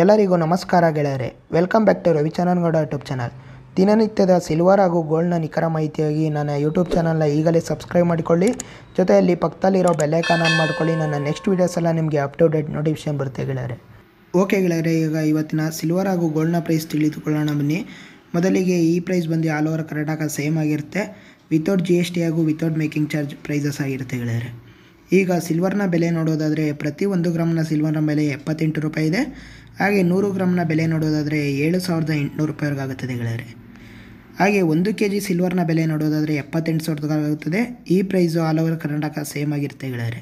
ಎಲ್ಲರಿಗೂ ನಮಸ್ಕಾರ ಗೆಳೆಯರೆ welcome back to ರವಿಚಂದನ್ಗೌಡ YouTube channel ದಿನನಿತ್ಯದ ಸಿಲ್ವರ್ ಹಾಗೂ ಗೋಲ್ಡ್ನ ನಿಖರ ಮಾಹಿತಿಯಾಗಿ ನನ್ನ ಯೂಟ್ಯೂಬ್ ಚಾನಲ್ನ ಈಗಲೇ ಸಬ್ಸ್ಕ್ರೈಬ್ ಮಾಡಿಕೊಳ್ಳಿ ಜೊತೆಯಲ್ಲಿ ಪಕ್ಕದಲ್ಲಿರೋ ಬೆಲ್ಲೈಕಾನ್ ಆನ್ ಮಾಡಿಕೊಳ್ಳಿ ನನ್ನ ನೆಕ್ಸ್ಟ್ ವೀಡಿಯೋಸ್ ಎಲ್ಲ ನಿಮಗೆ ಅಪ್ ಟು ಡೇಟ್ ನೋಟಿಫಿಕೇಷನ್ ಬರುತ್ತೆ ಗೆಳೆಯರೆ ಓಕೆ ಗೆಳೆಯರೆ ಈಗ ಇವತ್ತಿನ ಸಿಲ್ವರ್ ಹಾಗೂ ಗೋಲ್ಡ್ನ ಪ್ರೈಸ್ ತಿಳಿದುಕೊಳ್ಳೋಣ ಬನ್ನಿ ಮೊದಲಿಗೆ ಈ ಪ್ರೈಸ್ ಬಂದು ಆಲ್ ಓವರ್ ಕರ್ನಾಟಕ ಸೇಮ್ ಆಗಿರುತ್ತೆ ವಿತೌಟ್ ಜಿ ಎಸ್ ಟಿ ಹಾಗೂ ವಿತೌಟ್ ಮೇಕಿಂಗ್ ಚಾರ್ಜ್ ಪ್ರೈಸಸ್ ಆಗಿರುತ್ತೆ ಗೆಳೆಯರೆ ಈಗ ಸಿಲ್ವರ್ನ ಬೆಲೆ ನೋಡೋದಾದರೆ ಪ್ರತಿ ಒಂದು ಗ್ರಾಮ್ನ ಸಿಲ್ವರ್ನ ಬೆಲೆ ಎಪ್ಪತ್ತೆಂಟು ರೂಪಾಯಿ ಇದೆ ಹಾಗೆ ನೂರು ಗ್ರಾಮ್ನ ಬೆಲೆ ನೋಡೋದಾದರೆ ಏಳು ಸಾವಿರದ ಎಂಟುನೂರು ರೂಪಾಯಿವರೆಗಾಗುತ್ತದೆ ಗೆಳೆಯರೆ ಹಾಗೆ ಒಂದು ಕೆ ಜಿ ಸಿಲ್ವರ್ನ ಬೆಲೆ ನೋಡೋದಾದರೆ ಎಪ್ಪತ್ತೆಂಟು ಸಾವಿರದಾಗುತ್ತದೆ ಈ price all over Karnataka same ಆಗಿರುತ್ತೆ ಗೆಳೆಯರೆ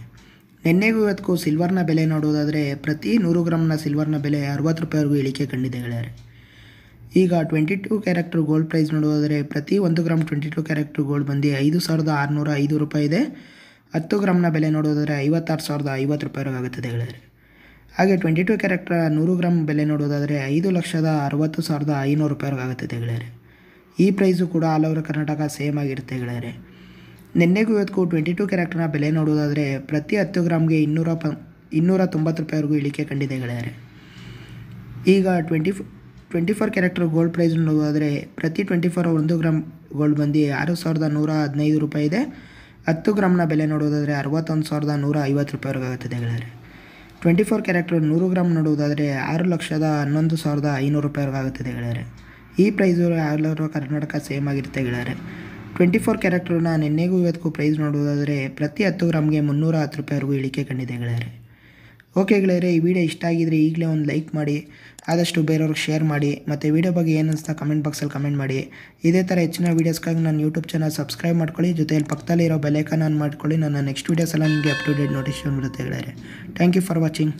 ನಿನ್ನೆಗೂ ಇವತ್ತಿಗೂ ಸಿಲ್ವರ್ನ ಬೆಲೆ ನೋಡೋದಾದರೆ ಪ್ರತಿ ನೂರು ಗ್ರಾಮ್ನ ಸಿಲ್ವರ್ನ ಬೆಲೆ ಅರವತ್ತು ರೂಪಾಯಿವರೆಗೂ ಇಳಿಕೆ ಕಂಡಿದೆ ಗೆಳೆಯರೆ ಈಗ twenty two character gold price ನೋಡೋದಾದರೆ ಪ್ರತಿ ಒಂದು gram twenty two character gold ಬಂದು ಐದು ಸಾವಿರದ ಆರುನೂರ ಐದು ರೂಪಾಯಿ ಇದೆ ಹತ್ತು ಗ್ರಾಮ್ನ ಬೆಲೆ ನೋಡೋದಾದರೆ ಐವತ್ತಾರು ಸಾವಿರದ ಐವತ್ತು ರೂಪಾಯಿವರೆಗಾಗುತ್ತದೆ ಗೆಳೆಯರೆ ಹಾಗೆ ಟ್ವೆಂಟಿ ಟು ಕ್ಯಾರೆಕ್ಟ್ರ ನೂರು ಗ್ರಾಮ್ ಬೆಲೆ ನೋಡೋದಾದರೆ ಐದು ಲಕ್ಷದ ಅರವತ್ತು ಸಾವಿರದ ಐನೂರು ರೂಪಾಯಿವರೆಗಾಗುತ್ತೆ ಗೆಳೆಯರೆ ಈ ಪ್ರೈಸು ಕೂಡ ಆಲ್ ಓವರ್ ಕರ್ನಾಟಕ ಸೇಮ್ ಆಗಿರುತ್ತೆ ಗೆಳೆಯರೆ ನಿನ್ನೆಗೂ ಇವತ್ತಿಗೂ ಟ್ವೆಂಟಿ ಟು ಕ್ಯಾರೆಕ್ಟರ್ನ ಬೆಲೆ ನೋಡೋದಾದರೆ ಪ್ರತಿ ಹತ್ತು ಗ್ರಾಮ್ಗೆ ಇನ್ನೂರ ಪ ಇನ್ನೂರ ತೊಂಬತ್ತು ರೂಪಾಯಿವರೆಗೂ ಇಳಿಕೆ ಕಂಡಿದೆ ಗೆಳೆಯರೆ ಈಗ twenty twenty four character gold price ನೋಡೋದಾದರೆ ಪ್ರತಿ ಟ್ವೆಂಟಿ ಫೋರ್ ಒಂದು ಗ್ರಾಮ್ ಗೋಲ್ಡ್ ಬಂದು ಆರು ಸಾವಿರದ ನೂರ ಹದಿನೈದು ರೂಪಾಯಿ ಇದೆ ಹತ್ತು ಗ್ರಾಮ್ನ ಬೆಲೆ ನೋಡೋದಾದರೆ ಅರವತ್ತೊಂದು ಸಾವಿರದ ನೂರ ಐವತ್ತು ರೂಪಾಯಿವರೆಗಾಗುತ್ತದೆ ಗೆಳೆಯರೆ ಟ್ವೆಂಟಿ ಫೋರ್ ಕ್ಯಾರೆಕ್ಟ್ರು ನೂರು ಗ್ರಾಮ್ ನೋಡುವುದಾದರೆ ಆರು ಲಕ್ಷದ ಹನ್ನೊಂದು ಸಾವಿರದ ಐನೂರು ರೂಪಾಯಿವರೆಗಾಗುತ್ತದೆ ಗೆಳೆಯರೆ ಈ ಪ್ರೈಸು ಆಲೋರು ಕರ್ನಾಟಕ ಸೇಮ್ ಆಗಿರುತ್ತೆ ಗೆಳೆಯರೆ ಟ್ವೆಂಟಿ ಫೋರ್ ಕ್ಯಾರೆಕ್ಟ್ರನ್ನ ನಿನ್ನೆಗೂ ಇವತ್ತಿಗೂ ಪ್ರೈಸ್ ನೋಡುವುದಾದರೆ ಪ್ರತಿ ಹತ್ತು ಗ್ರಾಮ್ಗೆ ಮುನ್ನೂರ ಹತ್ತು ರೂಪಾಯಿವರೆಗೂ ಇಳಿಕೆ ಕಂಡಿದೆ ಗೆಳೆಯರೆ ಓಕೆ ಗೆಳೆಯರೆ ಈ ವಿಡಿಯೋ ಇಷ್ಟ ಆಗಿದ್ರೆ ಈಗಲೇ ಒಂದು ಲೈಕ್ ಮಾಡಿ ಆದಷ್ಟು ಬೇರೆಯವ್ರಿಗೆ ಶೇರ್ ಮಾಡಿ ಮತ್ತು ವಿಡಿಯೋ ಬಗ್ಗೆ ಏನು ಕಮೆಂಟ್ ಬಾಕ್ಸಲ್ಲಿ ಕಮೆಂಟ್ ಮಾಡಿ ಇದೇ ಥರ ಹೆಚ್ಚಿನ ವೀಡಿಯೋಸ್ಗಾಗಿ ನನ್ನ ಯೂಟ್ಯೂಬ್ ಚಾನಲ್ ಸಬ್ಸ್ಕ್ರೈಬ್ ಮಾಡ್ಕೊಳ್ಳಿ ಜೊತೆಯಲ್ಲಿ ಪಕ್ಕದಲ್ಲಿ ಇರೋ ಬೆಲೈಕನ್ ಆನ್ ಮಾಡ್ಕೊಳ್ಳಿ ನನ್ನ ನೆಕ್ಸ್ಟ್ ವೀಡಿಯೋಸೆಲ್ಲ ನಿಮಗೆ ಅಪ್ ಟು ಡೇಟ್ ನೋಟಿಫಿಕೇಶನ್ ಬರುತ್ತೆ ಗೆಳೆಯರೆ ಥ್ಯಾಂಕ್ ಯು ಫಾರ್ ವಾಚಿಂಗ್